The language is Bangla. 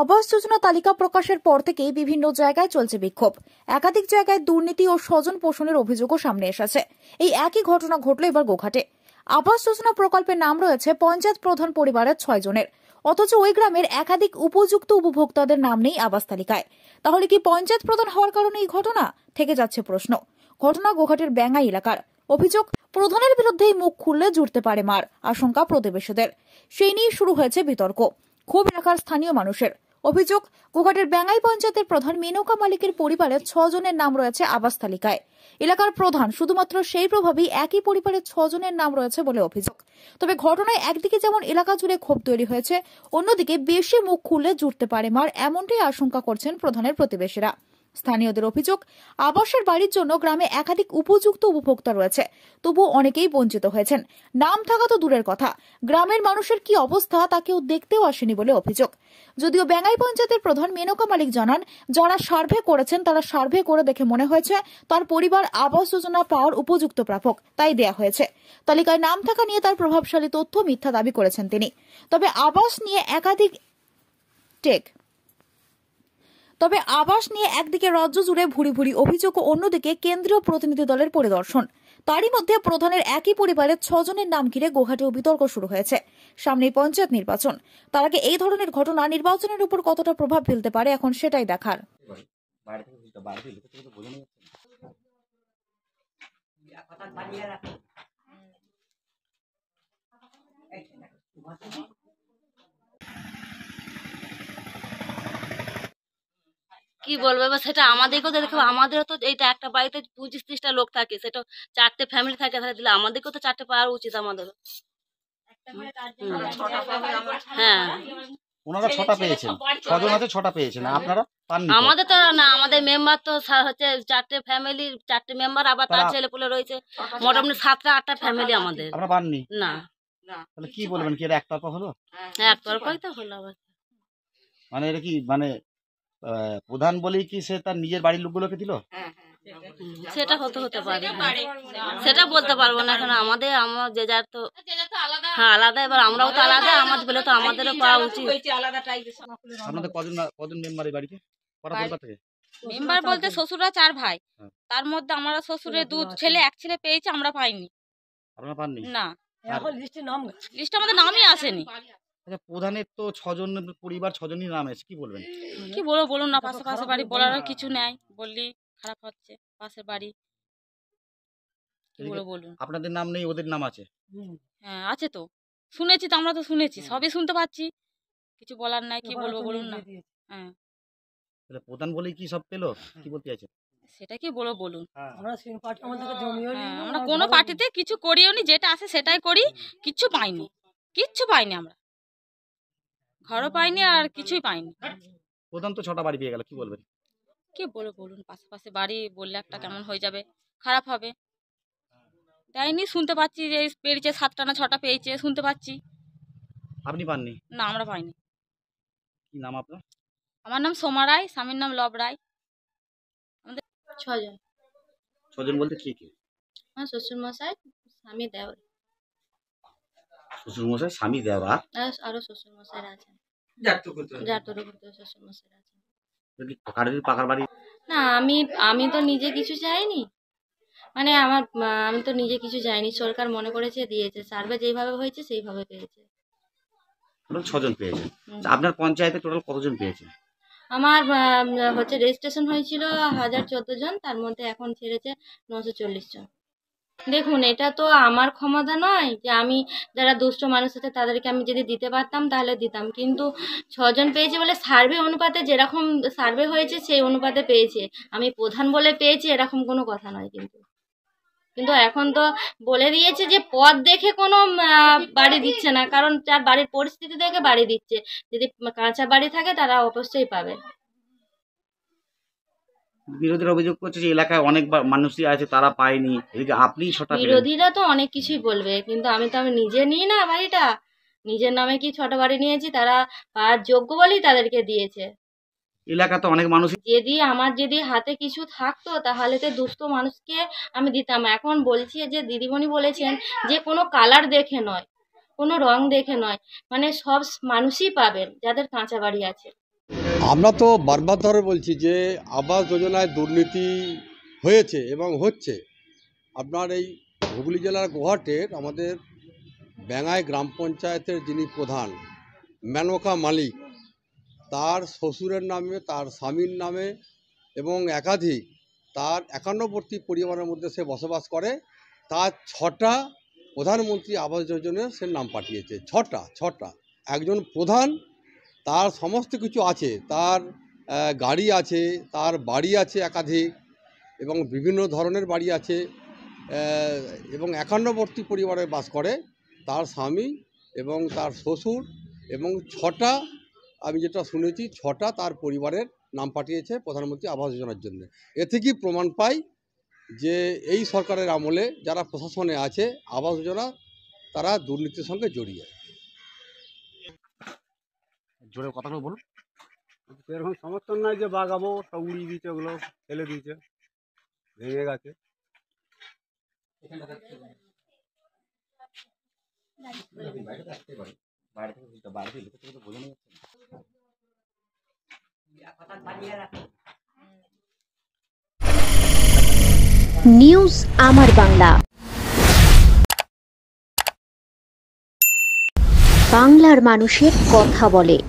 আবাস যোজনা তালিকা প্রকাশের পর থেকে বিভিন্ন জায়গায় চলছে বিক্ষোভ একাধিক জায়গায় দুর্নীতি ও স্বজন পোষণের অভিযোগও সামনে এসেছে এই একই ঘটনা ঘটল এবার গোঘাটে আবাস যোজনা প্রকল্পের নাম রয়েছে পঞ্চায়েত প্রধান পরিবারের ছয় জনের অথচ ওই গ্রামের একাধিক উপযুক্ত উপভোক্তাদের নাম নেই আবাস তালিকায় তাহলে কি পঞ্চায়েত প্রধান হওয়ার কারণে এই ঘটনা থেকে যাচ্ছে প্রশ্ন ঘটনা গোঘাটের ব্যাঙ্গা এলাকার অভিযোগ প্রধানের বিরুদ্ধেই মুখ খুললে জুড়তে পারে মার আশঙ্কা প্রতিবেশীদের সেই নিয়ে শুরু হয়েছে বিতর্ক ক্ষোভ রাখার স্থানীয় মানুষের অভিযোগ গোঘাটের ব্যাঙ্গাই পঞ্চায়েতের প্রধান মেনকা মালিকের পরিবারের ছজনের নাম রয়েছে আবাস তালিকায় এলাকার প্রধান শুধুমাত্র সেই প্রভাবেই একই পরিবারের ছজনের নাম রয়েছে বলে অভিযোগ তবে ঘটনায় একদিকে যেমন এলাকা জুড়ে ক্ষোভ তৈরি হয়েছে অন্যদিকে বেশি মুখ খুলে জুড়তে পারে মার এমনটাই আশঙ্কা করছেন প্রধানের প্রতিবেশীরা স্থানীয়দের অভিযোগ আবাসের বাড়ির জন্য গ্রামে একাধিক উপযুক্ত উপভোক্তা রয়েছে তবু অনেকেই বঞ্চিত হয়েছেন নাম থাকা তো দূরের কথা গ্রামের মানুষের কি অবস্থা তা কেউ দেখতেও আসেনি বলে অভিযোগ যদিও বেঙ্গাই পঞ্চায়েতের প্রধান মেনকা মালিক জানান যারা সার্ভে করেছেন তারা সার্ভে করে দেখে মনে হয়েছে তার পরিবার আবাস যোজনা পাওয়ার উপযুক্ত প্রাপক তাই দেয়া হয়েছে তালিকায় নাম থাকা নিয়ে তার প্রভাবশালী তথ্য মিথ্যা দাবি করেছেন তিনি তবে আবাস নিয়ে একাধিক টেক তবে আবাস নিয়ে একদিকে রাজ্য জুড়ে ভুরি ভুড়ি অভিযোগ ও অন্যদিকে কেন্দ্রীয় প্রতিনিধি দলের পরিদর্শন তারই মধ্যে প্রধানের একই পরিবারের ছজনের নাম ঘিরে গোঘাটেও বিতর্ক শুরু হয়েছে সামনে পঞ্চায়েত নির্বাচন তার আগে এই ধরনের ঘটনা নির্বাচনের উপর কতটা প্রভাব ফেলতে পারে এখন সেটাই দেখার কি বলবো এবার সেটা আমাদেরকেও দেখো আমাদেরও তো এইটা একটা বাড়িতে পঁচিশ ত্রিশটা লোক থাকে সেটা চারটে ফ্যামিলি থাকে তাহলে দিলে আমাদেরকেও তো চারটে পাওয়া উচিত আমাদেরও হ্যাঁ আমাদের তো না আমাদের মেম্বার তো হচ্ছে চারটে চারটে মেম্বার আবার তার রয়েছে মোটামুটি সাতটা আটটা ফ্যামিলি আমাদের না হ্যাঁ, মানে কি মানে প্রধান বলেই কি সে তার নিজের বাড়ির লোকগুলোকে দিল হ্যাঁ, হ্যাঁ। সেটা হতে হতে পারে সেটা বলতে পারবো না এখন আমাদের আমার যে যার তো আচ্ছা, হ্যাঁ আলাদা এবার আমরাও তো আলাদা আমাদের বলে তো আমাদেরও পাওয়া উচিত আপনাদের কজন কজন মেম্বার এই বাড়িতে কলকাতা থেকে মেম্বার বলতে শ্বশুরা চার ভাই হ্যাঁ। তার মধ্যে আমরা শ্বশুরের দুধ ছেলে এক ছেলে পেয়েছে আমরা পাইনি আপনারা পাননি না লিস্টে নাম লিস্টে আমাদের নামই আসেনি আচ্ছা প্রধানের তো ছজন পরিবার ছজনই নাম আছে কি বলবেন কি বলবো বলুন না পাশে পাশে বাড়ি বলার কিছু নাই বললি খারাপ হচ্ছে পাশের বাড়ি বলুন আপনাদের নাম নেই ওদের নাম আছে হ্যাঁ আছে তো শুনেছি তো আমরা তো শুনেছি হ্যাঁ। সবই শুনতে পাচ্ছি কিছু বলার নাই কি বলবো বলুন ইয়ে না হ্যাঁ তাহলে প্রধান বলেই কি সব পেলো হ্যাঁ। কি বলতে আছে সেটা কি বলো বলুন হ্যাঁ, আমরা কোনো পার্টিতে কিছু করিও নি যেটা আছে সেটাই করি কিচ্ছু পাইনি কিচ্ছু পাইনি আমরা ঘরও পাইনি আর কিছুই পাইনি প্রধান তো ছটা বাড়ি পেয়ে গেল কি বলবেন কি বলবো বলুন পাশাপাশি বাড়ি বললে একটা কেমন হয়ে যাবে খারাপ হবে দেয়নি শুনতে পাচ্ছি যে পেয়েছে সাতটা না ছটা পেয়েছে শুনতে পাচ্ছি আপনি পাননি না আমরা পাইনি কি নাম আপনার আমার নাম সোমা রায় স্বামীর নাম লব রায় আমাদের ছজন ছজন বলতে কি কি হ্যাঁ শ্বশুর মশাই স্বামী দেওয়ার শ্বশুরমশাই স্বামী দেওয়া আরো না আমি আমি তো নিজে কিছু চাইনি মানে আমার আমি তো নিজে কিছু চাইনি সরকার মনে করেছে দিয়েছে সার্ভে যেভাবে হয়েছে সেইভাবে পেয়েছে পেয়েছে আপনার পঞ্চায়েতে টোটাল কতজন পেয়েছে আমার হচ্ছে রেজিস্ট্রেশন হয়েছিল হাজার চোদ্দ জন তার মধ্যে এখন ছেড়েছে নশো চল্লিশ জন দেখুন এটা তো আমার ক্ষমতা নয় যে আমি যারা দুষ্ট মানুষ আছে তাদেরকে আমি যদি দিতে পারতাম তাহলে দিতাম কিন্তু ছজন পেয়েছে বলে সার্ভে অনুপাতে যেরকম সার্ভে হয়েছে সেই অনুপাতে পেয়েছে আমি প্রধান বলে পেয়েছি এরকম কোনো কথা নয় কিন্তু কিন্তু এখন তো বলে দিয়েছে যে পদ দেখে কোনো বাড়ি দিচ্ছে না কারণ তার বাড়ির পরিস্থিতি দেখে বাড়ি দিচ্ছে যদি কাঁচা বাড়ি থাকে তারা অবশ্যই পাবে বিরোধীরা অভিযোগ করছে যে এলাকায় অনেক মানুষই আছে তারা পায়নি এদিকে আপনি ছটা বিরোধীরা তো অনেক কিছুই বলবে কিন্তু আমি তো আমি নিজে নিই না বাড়িটা নিজের নামে কি ছটা বাড়ি নিয়েছি তারা পাওয়ার যোগ্য বলেই তাদেরকে দিয়েছে এলাকা তো অনেক মানুষ যদি আমার যদি হাতে কিছু থাকতো তাহলে তো দুস্থ মানুষকে আমি দিতাম এখন বলছি যে দিদিমণি বলেছেন যে কোনো কালার দেখে নয় কোনো রং দেখে নয় মানে সব মানুষই পাবেন যাদের কাঁচা বাড়ি আছে আমরা তো বারবার ধরে বলছি যে আবাস যোজনায় দুর্নীতি হয়েছে এবং হচ্ছে আপনার এই হুগলি জেলার গুহাটের আমাদের ব্যাঙায় গ্রাম পঞ্চায়েতের যিনি প্রধান মেনকা মালিক তার শ্বশুরের নামে তার স্বামীর নামে এবং একাধিক তার একান্নবর্তী পরিবারের মধ্যে সে বসবাস করে তার ছটা প্রধানমন্ত্রী আবাস যোজনায় সে নাম পাঠিয়েছে ছটা ছটা একজন প্রধান তার সমস্ত কিছু আছে তার গাড়ি আছে তার বাড়ি আছে একাধিক এবং বিভিন্ন ধরনের বাড়ি আছে এবং একান্নবর্তী পরিবারে বাস করে তার স্বামী এবং তার শ্বশুর এবং ছটা আমি যেটা শুনেছি ছটা তার পরিবারের নাম পাঠিয়েছে প্রধানমন্ত্রী আবাস যোজনার জন্য এ থেকেই প্রমাণ পাই যে এই সরকারের আমলে যারা প্রশাসনে আছে আবাস যোজনা তারা দুর্নীতির সঙ্গে জড়িয়ে জোরে কথাগুলো বলুন সেরকম সমর্থন নাই যে বাগাবো সব উড়িয়ে দিয়েছে ওগুলো ফেলে দিয়েছে ভেঙে গেছে নিউজ আমার বাংলা বাংলার মানুষের কথা বলে